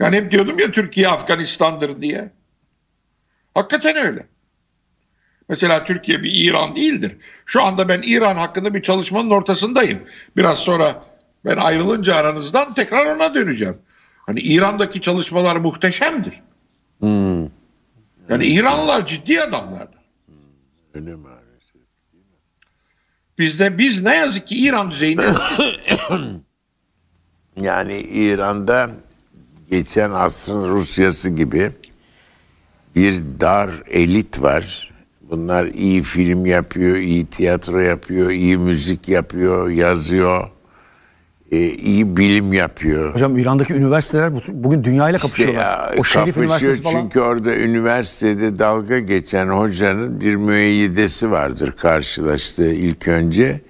Yani hep diyordum ya Türkiye Afganistan'dır diye. Hakikaten öyle. Mesela Türkiye bir İran değildir. Şu anda ben İran hakkında bir çalışmanın ortasındayım. Biraz sonra ben ayrılınca aranızdan tekrar ona döneceğim. Hani İran'daki çalışmalar muhteşemdir. Hmm. Yani İranlılar ciddi adamlardır. Hmm. Öyle maalesef. Bizde biz ne yazık ki İran düzeyinde yani İran'da geçen asrın Rusyası gibi bir dar elit var. Bunlar iyi film yapıyor, iyi tiyatro yapıyor, iyi müzik yapıyor, yazıyor, e, iyi bilim yapıyor. Hocam İran'daki üniversiteler bugün dünyayla kapışıyorlar. İşte ya, o Şerif kapışıyor Üniversitesi falan. Çünkü orada üniversitede dalga geçen hocanın bir müeyyidesi vardır karşılaştığı ilk önce.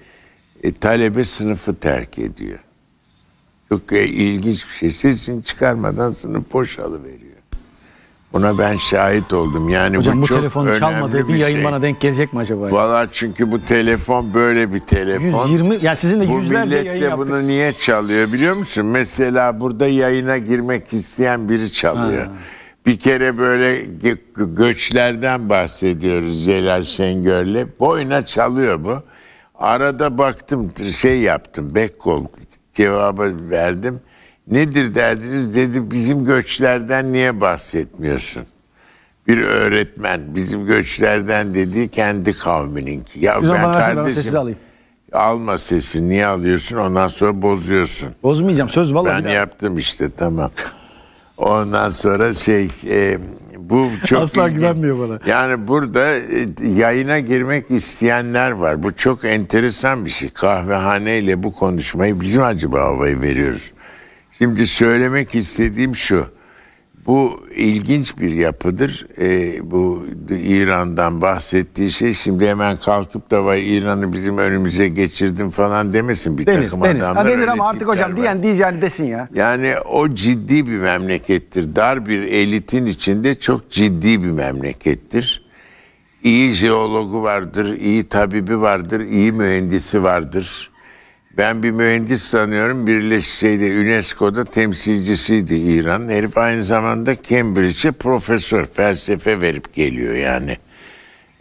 E, talebe sınıfı terk ediyor. Çok e, ilginç bir şey. Sesini çıkarmadan sınıf veriyor. Buna ben şahit oldum. Yani Hocam, bu, bu çok telefonun çalmadığı bir, bir yayın şey. bana denk gelecek mi acaba? Valla çünkü bu telefon böyle bir telefon. 120 ya sizin de bu yüzlerce yayın Bu millet de bunu niye çalıyor biliyor musun? Mesela burada yayına girmek isteyen biri çalıyor. Ha. Bir kere böyle göçlerden bahsediyoruz Celal Şengör'le. Boyuna çalıyor bu. Arada baktım şey yaptım. Backcall cevabı verdim. Nedir derdiniz dedi bizim göçlerden niye bahsetmiyorsun? Bir öğretmen bizim göçlerden dedi. kendi kavmininki. Ya Siz ben kardeşim, ben alayım. Alma sesi niye alıyorsun ondan sonra bozuyorsun. Bozmayacağım söz vallahi. Ben yaptım işte tamam. Ondan sonra şey e, bu çok Asla ilginç. güvenmiyor bana. Yani burada e, yayına girmek isteyenler var. Bu çok enteresan bir şey. Kahvehaneyle bu konuşmayı bizim acaba havayı veriyoruz. Şimdi söylemek istediğim şu. Bu ilginç bir yapıdır. E, bu İran'dan bahsettiği şey şimdi hemen kalkıp da vay İran'ı bizim önümüze geçirdin falan demesin bir denir, takım Deniz. adamlar. Ha, denir ama artık hocam var. diyen diyeceğini desin ya. Yani o ciddi bir memlekettir. Dar bir elitin içinde çok ciddi bir memlekettir. İyi jeologu vardır, iyi tabibi vardır, iyi mühendisi vardır ben bir mühendis sanıyorum Birleşik şeyde UNESCO'da temsilcisiydi İran. Herif aynı zamanda Cambridge'e profesör felsefe verip geliyor yani.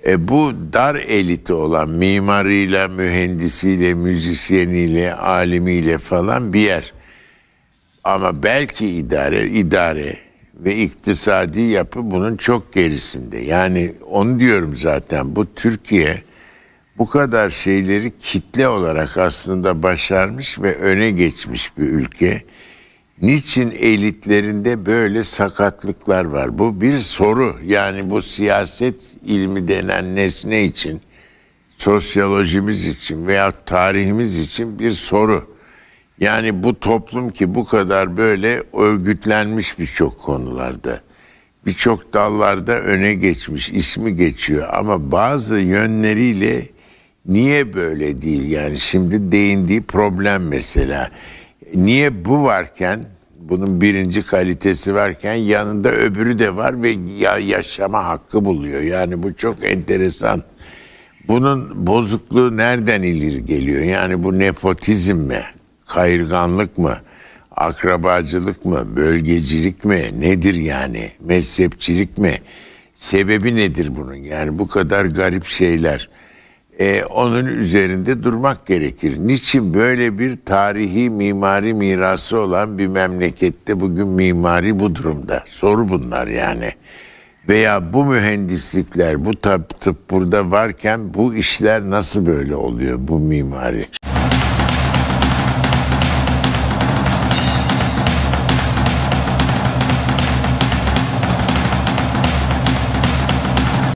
E, bu dar eliti olan mimarıyla, mühendisiyle, müzisyeniyle, alimiyle falan bir yer. Ama belki idare, idare ve iktisadi yapı bunun çok gerisinde. Yani onu diyorum zaten bu Türkiye bu kadar şeyleri kitle olarak aslında başarmış ve öne geçmiş bir ülke. Niçin elitlerinde böyle sakatlıklar var? Bu bir soru. Yani bu siyaset ilmi denen nesne için, sosyolojimiz için veya tarihimiz için bir soru. Yani bu toplum ki bu kadar böyle örgütlenmiş birçok konularda birçok dallarda öne geçmiş, ismi geçiyor ama bazı yönleriyle Niye böyle değil? Yani şimdi değindiği problem mesela. Niye bu varken bunun birinci kalitesi varken yanında öbürü de var ve ya yaşama hakkı buluyor. Yani bu çok enteresan. Bunun bozukluğu nereden ilir geliyor? Yani bu nepotizm mi? Kayırganlık mı? Akrabacılık mı? Bölgecilik mi? Nedir yani? Mezhepçilik mi? Sebebi nedir bunun? Yani bu kadar garip şeyler e, onun üzerinde durmak gerekir. Niçin böyle bir tarihi mimari mirası olan bir memlekette bugün mimari bu durumda? Soru bunlar yani. Veya bu mühendislikler, bu tıp, tıp burada varken bu işler nasıl böyle oluyor bu mimari?